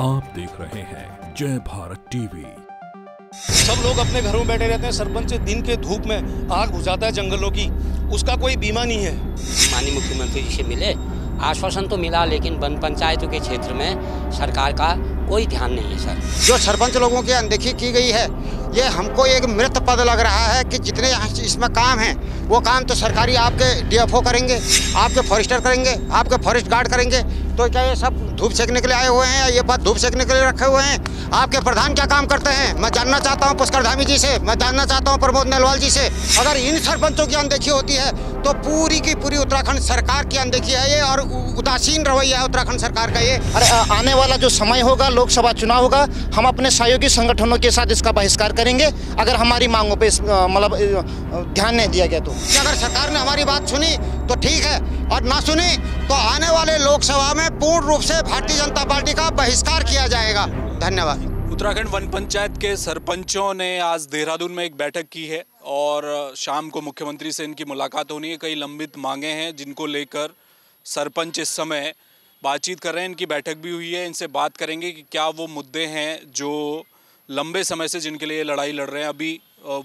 आप देख रहे हैं जय भारत टीवी सब लोग अपने घरों में बैठे रहते हैं सरपंच दिन के धूप में आग बुझाता है जंगलों की उसका कोई बीमा नहीं है माननीय मुख्यमंत्री जी से मिले आश्वासन तो मिला लेकिन वन पंचायतों के क्षेत्र में सरकार का कोई ध्यान नहीं है सर जो सरपंच लोगों की अनदेखी की गई है ये हमको एक मृत पद लग रहा है कि जितने इसमें काम हैं वो काम तो सरकारी आपके डीएफओ करेंगे आपके फॉरेस्टर करेंगे आपके फॉरेस्ट गार्ड करेंगे तो क्या ये सब धूप सेकने के लिए आए हुए हैं या ये बात धूप सेकने के लिए रखे हुए हैं आपके प्रधान क्या काम करते हैं मैं जानना चाहता हूँ पुष्कर धामी जी से मैं जानना चाहता हूँ प्रमोद नलवाल जी से अगर इन सरपंचों की अनदेखी होती है तो पूरी की पूरी उत्तराखंड सरकार की अनदेखी है ये और उदासीन रवैया है उत्तराखंड सरकार का ये अरे आने वाला जो समय होगा लोकसभा चुनाव होगा हम अपने सहयोगी संगठनों के साथ इसका बहिष्कार करेंगे अगर हमारी मांगों पर मतलब ध्यान नहीं दिया गया तो अगर सरकार ने हमारी बात सुनी तो ठीक है और ना सुनी तो आने वाले लोकसभा में पूर्ण रूप से भारतीय जनता पार्टी का बहिष्कार किया जाएगा धन्यवाद उत्तराखंड वन पंचायत के सरपंचों ने आज देहरादून में एक बैठक की है और शाम को मुख्यमंत्री से इनकी मुलाकात होनी है कई लंबित मांगे हैं जिनको लेकर सरपंच इस समय बातचीत कर रहे हैं इनकी बैठक भी हुई है इनसे बात करेंगे कि क्या वो मुद्दे हैं जो लंबे समय से जिनके लिए लड़ाई लड़ रहे हैं अभी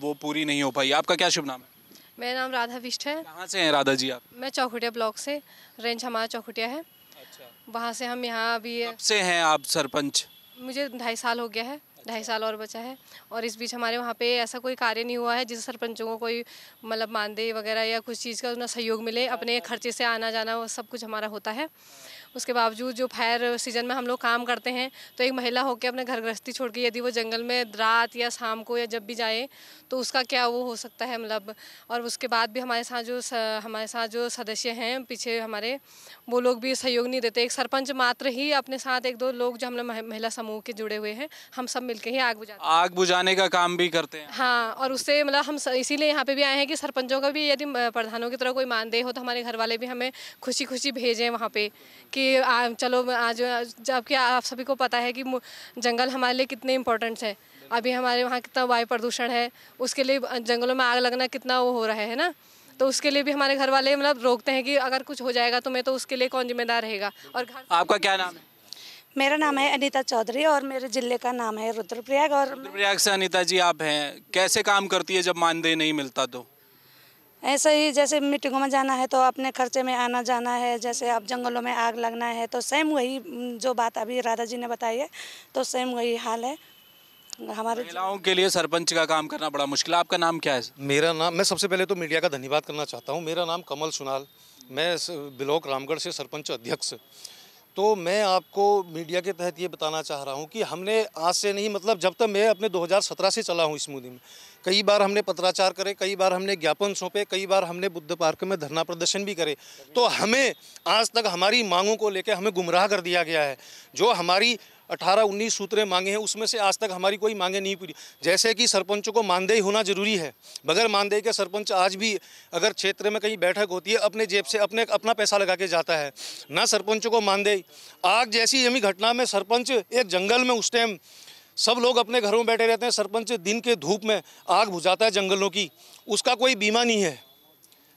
वो पूरी नहीं हो पाई आपका क्या शुभ नाम है मेरा नाम राधा विष्ट है कहाँ से हैं राधा जी आप मैं चौखुटिया ब्लॉक से रेंज हमारा चौखुटिया है अच्छा। वहाँ से हम यहाँ अभी से हैं आप सरपंच मुझे ढाई साल हो गया है ढाई साल और बचा है और इस बीच हमारे वहाँ पे ऐसा कोई कार्य नहीं हुआ है जिससे सरपंचों को कोई मतलब मानदेय वगैरह या कुछ चीज़ का उतना सहयोग मिले अपने खर्चे से आना जाना वो सब कुछ हमारा होता है उसके बावजूद जो फायर सीजन में हम लोग काम करते हैं तो एक महिला होकर अपने घर गृहस्थी छोड़ के यदि वो जंगल में रात या शाम को या जब भी जाए तो उसका क्या वो हो सकता है मतलब और उसके बाद भी हमारे साथ जो हमारे साथ जो सदस्य हैं पीछे हमारे वो लोग भी सहयोग नहीं देते एक सरपंच मात्र ही अपने साथ एक दो लोग जो हम महिला समूह के जुड़े हुए हैं हम सब मिल मिलकर ही आग बुझाते आग बुझाने का काम भी करते हैं हाँ और उससे मतलब हम इसीलिए यहाँ पे भी आए हैं कि सरपंचों का भी यदि प्रधानों की तरह कोई मानदेय हो तो हमारे घर वाले भी हमें खुशी खुशी भेजें वहाँ पे कि आ, चलो आज जबकि आप सभी को पता है कि जंगल हमारे लिए कितने इम्पोर्टेंट है अभी हमारे वहाँ कितना वायु प्रदूषण है उसके लिए जंगलों में आग लगना कितना वो हो रहा है ना तो उसके लिए भी हमारे घर वाले मतलब रोकते हैं कि अगर कुछ हो जाएगा तो मैं तो उसके लिए कौन जिम्मेदार रहेगा और आपका क्या नाम है मेरा नाम है अनीता चौधरी और मेरे जिले का नाम है रुद्रप्रयाग और रुद्रप्रयाग से अनीता जी आप हैं कैसे काम करती है जब मानदेय नहीं मिलता तो ऐसे ही जैसे मीटिंगों में जाना है तो अपने खर्चे में आना जाना है जैसे आप जंगलों में आग लगना है तो सेम वही जो बात अभी राधा जी ने बताई है तो सेम वही हाल है हमारे महिलाओं के लिए सरपंच का काम करना बड़ा मुश्किल है आपका नाम क्या है मेरा नाम मैं सबसे पहले तो मीडिया का धन्यवाद करना चाहता हूँ मेरा नाम कमल सुनाल मैं ब्लॉक रामगढ़ से सरपंच अध्यक्ष तो मैं आपको मीडिया के तहत ये बताना चाह रहा हूँ कि हमने आज से नहीं मतलब जब तक मैं अपने 2017 से चला हूँ इस मुहिम में कई बार हमने पत्राचार करे कई बार हमने ज्ञापन सौंपे कई बार हमने बुद्ध पार्क में धरना प्रदर्शन भी करे तो हमें आज तक हमारी मांगों को लेकर हमें गुमराह कर दिया गया है जो हमारी अठारह उन्नीस सूत्रें मांगे हैं उसमें से आज तक हमारी कोई मांगे नहीं पूरी जैसे कि सरपंचों को मानदेय होना जरूरी है बगैर मानदेय के सरपंच आज भी अगर क्षेत्र में कहीं बैठक होती है अपने जेब से अपने अपना पैसा लगा के जाता है ना सरपंचों को मानदेय आग जैसी यमी घटना में सरपंच एक जंगल में उस टाइम सब लोग अपने घरों में बैठे रहते हैं सरपंच दिन के धूप में आग बुझाता है जंगलों की उसका कोई बीमा नहीं है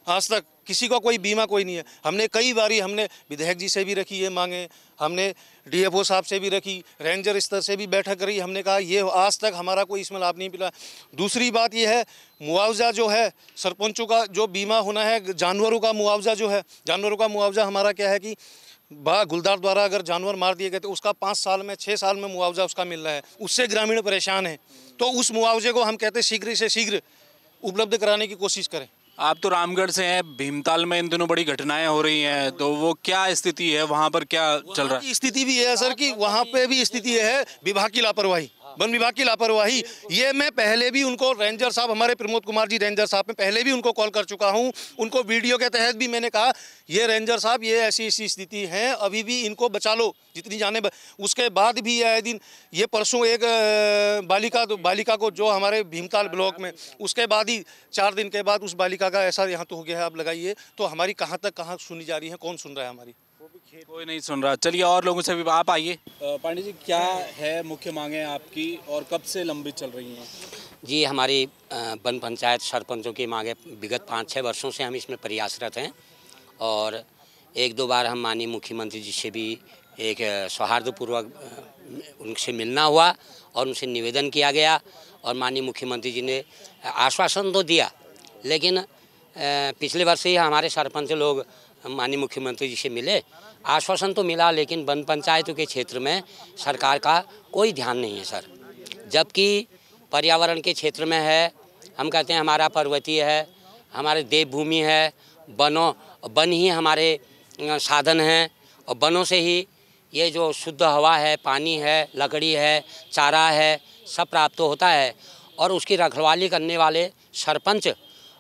आज तक किसी का को कोई बीमा कोई नहीं है हमने कई बारी हमने विधायक जी से भी रखी ये मांगे हमने डीएफओ साहब से भी रखी रेंजर स्तर से भी बैठक करी हमने कहा ये आज तक हमारा कोई इसमें लाभ नहीं मिला दूसरी बात ये है मुआवजा जो है सरपंचों का जो बीमा होना है जानवरों का मुआवजा जो है जानवरों का मुआवजा हमारा क्या है कि बा गुलदार द्वारा अगर जानवर मार दिए गए तो उसका पाँच साल में छः साल में मुआवजा उसका मिल रहा है उससे ग्रामीण परेशान है तो उस मुआवजे को हम कहते शीघ्र से शीघ्र उपलब्ध कराने की कोशिश करें आप तो रामगढ़ से हैं भीमताल में इन दिनों बड़ी घटनाएं हो रही हैं तो वो क्या स्थिति है वहाँ पर क्या चल रहा है स्थिति भी है सर कि वहाँ पे भी स्थिति है विभाग की लापरवाही वन विभाग की लापरवाही ये मैं पहले भी उनको रेंजर साहब हमारे प्रमोद कुमार जी रेंजर साहब में पहले भी उनको कॉल कर चुका हूँ उनको वीडियो के तहत भी मैंने कहा ये रेंजर साहब ये ऐसी ऐसी स्थिति है अभी भी इनको बचा लो जितनी जाने ब... उसके बाद भी आए दिन ये परसों एक बालिका बालिका को जो हमारे भीमताल ब्लॉक में उसके बाद ही चार दिन के बाद उस बालिका का ऐसा यहाँ तो हो गया है आप लगाइए तो हमारी कहाँ तक कहाँ सुनी जा रही है कौन सुन रहा है हमारी खेत कोई नहीं सुन रहा चलिए और लोगों से भी आप आइए पांडे जी क्या है मुख्य मांगे आपकी और कब से लंबित चल रही हैं जी हमारी वन पंचायत सरपंचों की मांगे विगत पाँच छः वर्षों से हम इसमें प्रयासरत हैं और एक दो बार हम माननीय मुख्यमंत्री जी से भी एक सौहार्दपूर्वक उनसे मिलना हुआ और उनसे निवेदन किया गया और माननीय मुख्यमंत्री जी ने आश्वासन तो दिया लेकिन पिछले वर्ष ही हमारे सरपंच लोग माननीय मुख्यमंत्री जी से मिले आश्वासन तो मिला लेकिन वन पंचायतों के क्षेत्र में सरकार का कोई ध्यान नहीं है सर जबकि पर्यावरण के क्षेत्र में है हम कहते हैं हमारा पर्वतीय है हमारे देवभूमि है वनों वन ही हमारे साधन हैं और वनों से ही ये जो शुद्ध हवा है पानी है लकड़ी है चारा है सब प्राप्त होता है और उसकी रखवाली करने वाले सरपंच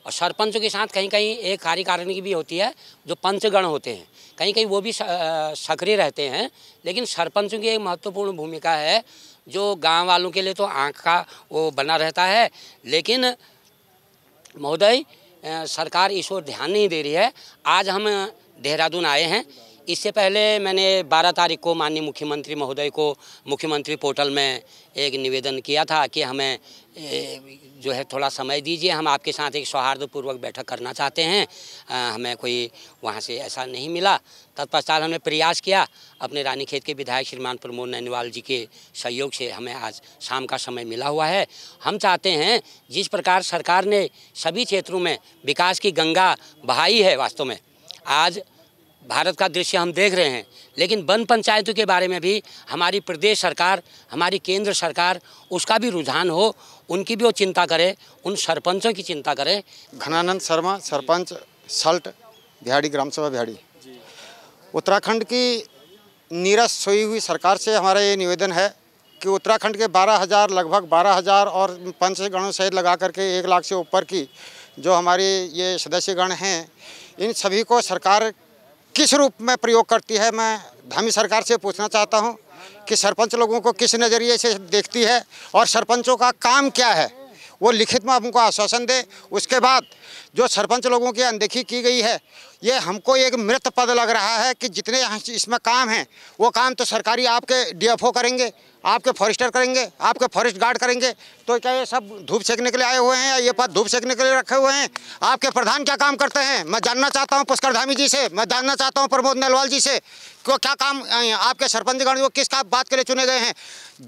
और सरपंचों के साथ कहीं कहीं एक कार्यकारिणी भी होती है जो पंचगण होते हैं कहीं कहीं वो भी सक्रिय रहते हैं लेकिन सरपंचों की एक महत्वपूर्ण भूमिका है जो गांव वालों के लिए तो आँख का वो बना रहता है लेकिन महोदय सरकार इस ओर ध्यान नहीं दे रही है आज हम देहरादून आए हैं इससे पहले मैंने 12 तारीख को माननीय मुख्यमंत्री महोदय को मुख्यमंत्री पोर्टल में एक निवेदन किया था कि हमें जो है थोड़ा समय दीजिए हम आपके साथ एक सौहार्दपूर्वक बैठक करना चाहते हैं आ, हमें कोई वहाँ से ऐसा नहीं मिला तत्पश्चात हमने प्रयास किया अपने रानी खेत के विधायक श्रीमान प्रमोद नैनीवाल जी के सहयोग से हमें आज शाम का समय मिला हुआ है हम चाहते हैं जिस प्रकार सरकार ने सभी क्षेत्रों में विकास की गंगा बहाई है वास्तव में आज भारत का दृश्य हम देख रहे हैं लेकिन वन पंचायतों के बारे में भी हमारी प्रदेश सरकार हमारी केंद्र सरकार उसका भी रुझान हो उनकी भी वो चिंता करे उन सरपंचों की चिंता करे घनानंद शर्मा सरपंच सल्ट बिहाड़ी ग्राम सभा बिहाड़ी उत्तराखंड की नीरस सोई हुई सरकार से हमारा ये निवेदन है कि उत्तराखंड के 12000 लगभग 12000 और पंच गणों सहित लगा करके एक लाख से ऊपर की जो हमारी ये सदस्यगण हैं इन सभी को सरकार किस रूप में प्रयोग करती है मैं धामी सरकार से पूछना चाहता हूँ कि सरपंच लोगों को किस नज़रिए से देखती है और सरपंचों का काम क्या है वो लिखित में हमको आश्वासन दे उसके बाद जो सरपंच लोगों की अनदेखी की गई है ये हमको एक मृत पद लग रहा है कि जितने इसमें काम हैं वो काम तो सरकारी आपके डीएफओ करेंगे आपके फॉरेस्टर करेंगे आपके फॉरेस्ट गार्ड करेंगे तो क्या ये सब धूप सेकने के लिए आए हुए हैं या ये पद धूप सेकने के लिए रखे हुए हैं आपके प्रधान क्या काम करते हैं मैं जानना चाहता हूँ पुष्कर धामी जी से मैं जानना चाहता हूँ प्रमोद नलवाल जी से को क्या काम आपके सरपंचगण वो किस का बात के लिए चुने गए हैं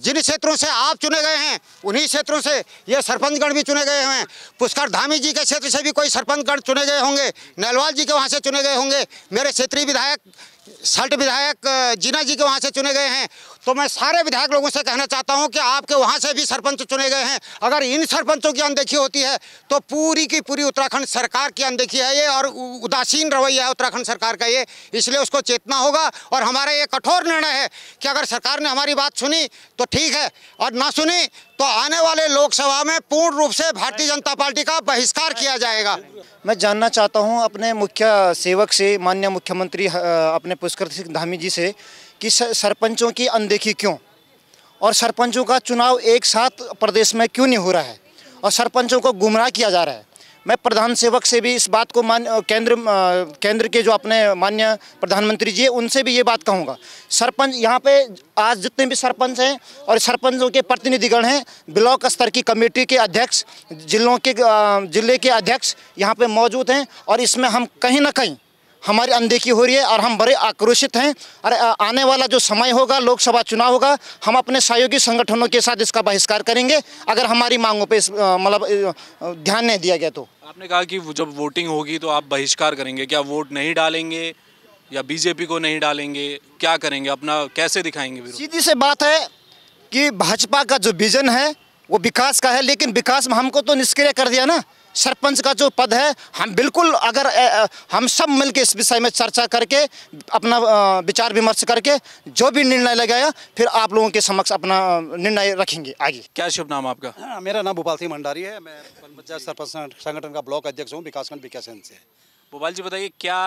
जिन क्षेत्रों से आप चुने गए हैं उन्हीं क्षेत्रों से ये सरपंचगण भी चुने गए हैं पुष्कर धामी जी के क्षेत्र से भी कोई सरपंचगण चुने गए होंगे नलवाल जी के वहाँ से चुने गए होंगे मेरे क्षेत्रीय विधायक सल्ट विधायक जीना जी के वहाँ से चुने गए हैं तो मैं सारे विधायक लोगों से कहना चाहता हूँ कि आपके वहाँ से भी सरपंच चुने गए हैं अगर इन सरपंचों की अनदेखी होती है तो पूरी की पूरी उत्तराखंड सरकार की अनदेखी है ये और उदासीन रवैया है उत्तराखंड सरकार का ये इसलिए उसको चेतना होगा और हमारा ये कठोर निर्णय है कि अगर सरकार ने हमारी बात सुनी तो ठीक है और ना सुनी तो आने वाले लोकसभा में पूर्ण रूप से भारतीय जनता पार्टी का बहिष्कार किया जाएगा मैं जानना चाहता हूँ अपने मुख्य सेवक से माननीय मुख्यमंत्री अपने पुष्कर सिंह धामी जी से कि सरपंचों की अनदेखी क्यों और सरपंचों का चुनाव एक साथ प्रदेश में क्यों नहीं हो रहा है और सरपंचों को गुमराह किया जा रहा है मैं प्रधान सेवक से भी इस बात को मान केंद्र केंद्र के जो अपने मान्य प्रधानमंत्री जी उनसे भी ये बात कहूँगा सरपंच यहाँ पे आज जितने भी सरपंच हैं और सरपंचों के प्रतिनिधिगण हैं ब्लॉक स्तर की कमेटी के अध्यक्ष जिलों के जिले के अध्यक्ष यहाँ पे मौजूद हैं और इसमें हम कहीं ना कहीं हमारी अनदेखी हो रही है और हम बड़े आक्रोशित हैं और आने वाला जो समय होगा लोकसभा चुनाव होगा हम अपने सहयोगी संगठनों के साथ इसका बहिष्कार करेंगे अगर हमारी मांगों पर मतलब ध्यान नहीं दिया गया तो आपने कहा कि जब वोटिंग होगी तो आप बहिष्कार करेंगे क्या वोट नहीं डालेंगे या बीजेपी को नहीं डालेंगे क्या करेंगे अपना कैसे दिखाएंगे सीधी से बात है कि भाजपा का जो विजन है वो विकास का है लेकिन विकास में हमको तो निष्क्रिय कर दिया ना सरपंच का जो पद है हम बिल्कुल अगर हम सब मिलकर इस विषय में चर्चा करके अपना विचार विमर्श करके जो भी निर्णय लगाया फिर आप लोगों के समक्ष अपना निर्णय रखेंगे आगे क्या शुभ नाम आपका हाँ, मेरा नाम भोपाल सिंह भंडारी है मैं सरपंच संगठन का ब्लॉक अध्यक्ष हूँ विकासखंड विकास से भोपाल जी बताइए क्या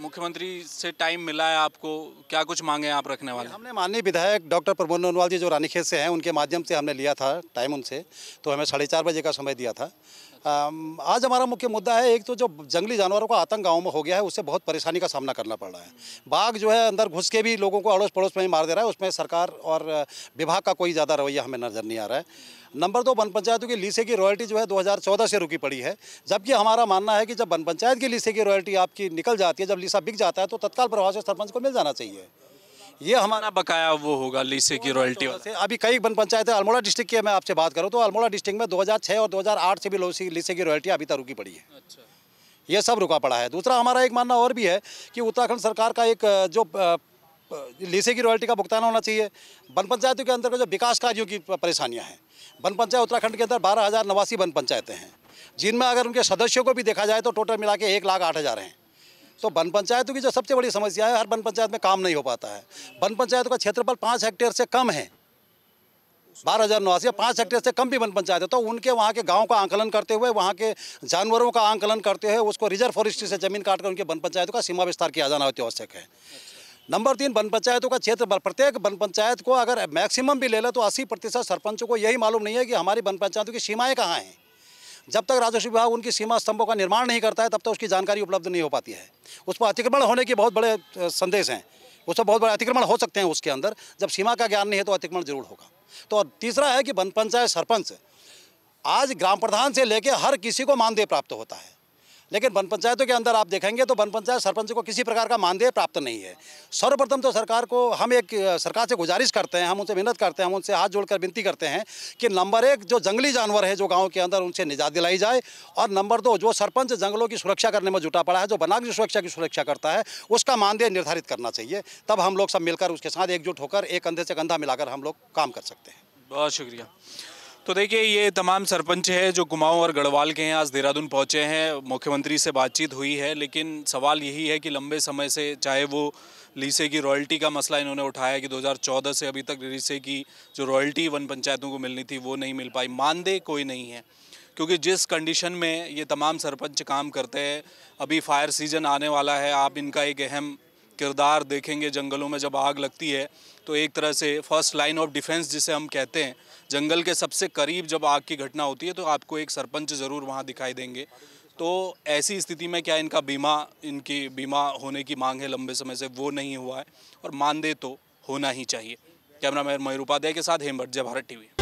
मुख्यमंत्री से टाइम मिला है आपको क्या कुछ मांगे आप रखने वाले हमने माननीय विधायक डॉक्टर प्रमोद नोनवाल जी जो रानीखेत से हैं उनके माध्यम से हमने लिया था टाइम उनसे तो हमें साढ़े चार बजे का समय दिया था आज हमारा मुख्य मुद्दा है एक तो जो जंगली जानवरों का आतंक गाँव में हो गया है उससे बहुत परेशानी का सामना करना पड़ रहा है बाघ जो है अंदर घुस के भी लोगों को अड़ोस पड़ोस में ही मार दे रहा है उसमें सरकार और विभाग का कोई ज़्यादा रवैया हमें नज़र नहीं आ रहा है नंबर दो वन पंचायतों की लीसे की रॉयल्टी जो है 2014 से रुकी पड़ी है जबकि हमारा मानना है कि जब वन पंचायत की लीसे की रॉयल्टी आपकी निकल जाती है जब लीसा बिक जाता है तो तत्काल प्रभाव से सरपंच को मिल जाना चाहिए ये हमारा बकाया वो होगा लीसे की तो रॉयल्टी से अभी कई वन पंचायतें अल्मोड़ा डिस्ट्रिक्ट की मैं आपसे बात करूँ तो अल्मोड़ा डिस्ट्रिक्ट में 2006 और 2008 से भी लीसे की रॉयल्टी अभी तक रुकी पड़ी है अच्छा ये सब रुका पड़ा है दूसरा हमारा एक मानना और भी है कि उत्तराखंड सरकार का एक जो लीसे की रॉयल्टी का भुगतान होना चाहिए वन पंचायतों के अंदर जो विकास कार्यों की परेशानियाँ हैं वन पंचायत उत्तराखंड के अंदर बारह हज़ार नवासी वन पंचायतें हैं जिनमें अगर उनके सदस्यों को भी देखा जाए तो टोटल मिला के एक लाख आठ हज़ार हैं तो वन पंचायतों की जो सबसे बड़ी समस्या है हर वन पंचायत में काम नहीं हो पाता है वन पंचायतों का क्षेत्रफल पाँच हेक्टेयर से कम है बारह हज़ार नवासी पाँच हेक्टेयर से कम भी वन पंचायत है तो उनके वहाँ के गांव का आंकलन करते हुए वहाँ के जानवरों का आंकलन करते हुए उसको रिजर्व फॉरेस्ट्री से जमीन काटकर उनके वन पंचायतों का सीमा विस्तार किया जाना अति आवश्यक है नंबर तीन वन पंचायतों का क्षेत्र प्रत्येक वन पंचायत को अगर मैक्सिमम भी ले लें तो अस्सी प्रतिशत सरपंचों को यही मालूम नहीं है कि हमारी वन पंचायतों की सीमाएँ कहाँ हैं जब तक राजस्व विभाग उनकी सीमा स्तंभों का निर्माण नहीं करता है तब तक तो उसकी जानकारी उपलब्ध नहीं हो पाती है उस पर अतिक्रमण होने के बहुत बड़े संदेश हैं उस पर बहुत बड़े अतिक्रमण हो सकते हैं उसके अंदर जब सीमा का ज्ञान नहीं है तो अतिक्रमण जरूर होगा तो तीसरा है कि पंचायत सरपंच आज ग्राम प्रधान से लेकर हर किसी को मानदेय प्राप्त होता है लेकिन वन पंचायतों के अंदर आप देखेंगे तो वन पंचायत सरपंच को किसी प्रकार का मानदेय प्राप्त नहीं है सर्वप्रथम तो सरकार को हम एक सरकार से गुजारिश करते हैं हम उनसे मेहनत करते हैं हम उनसे हाथ जोड़कर विनती करते हैं कि नंबर एक जो जंगली जानवर है जो गाँव के अंदर उनसे निजात दिलाई जाए और नंबर दो जो सरपंच जंगलों की सुरक्षा करने में जुटा पड़ा है जो बनाग सुरक्षा की सुरक्षा करता है उसका मानदेय निर्धारित करना चाहिए तब हम लोग सब मिलकर उसके साथ एकजुट होकर एक कंधे से कंधा मिलाकर हम लोग काम कर सकते हैं बहुत शुक्रिया तो देखिए ये तमाम सरपंच हैं जो कुमाऊं और गढ़वाल के हैं आज देहरादून पहुंचे हैं मुख्यमंत्री से बातचीत हुई है लेकिन सवाल यही है कि लंबे समय से चाहे वो लीसे की रॉयल्टी का मसला इन्होंने उठाया कि 2014 से अभी तक लीसे की जो रॉयल्टी वन पंचायतों को मिलनी थी वो नहीं मिल पाई मानदेय कोई नहीं है क्योंकि जिस कंडीशन में ये तमाम सरपंच काम करते हैं अभी फायर सीजन आने वाला है आप इनका एक अहम किरदार देखेंगे जंगलों में जब आग लगती है तो एक तरह से फर्स्ट लाइन ऑफ डिफेंस जिसे हम कहते हैं जंगल के सबसे करीब जब आग की घटना होती है तो आपको एक सरपंच ज़रूर वहाँ दिखाई देंगे तो ऐसी स्थिति में क्या इनका बीमा इनकी बीमा होने की मांग है लंबे समय से वो नहीं हुआ है और मानदेय तो होना ही चाहिए कैमरा मैन मयूर उपाध्याय के साथ हेमभट जय भारत टीवी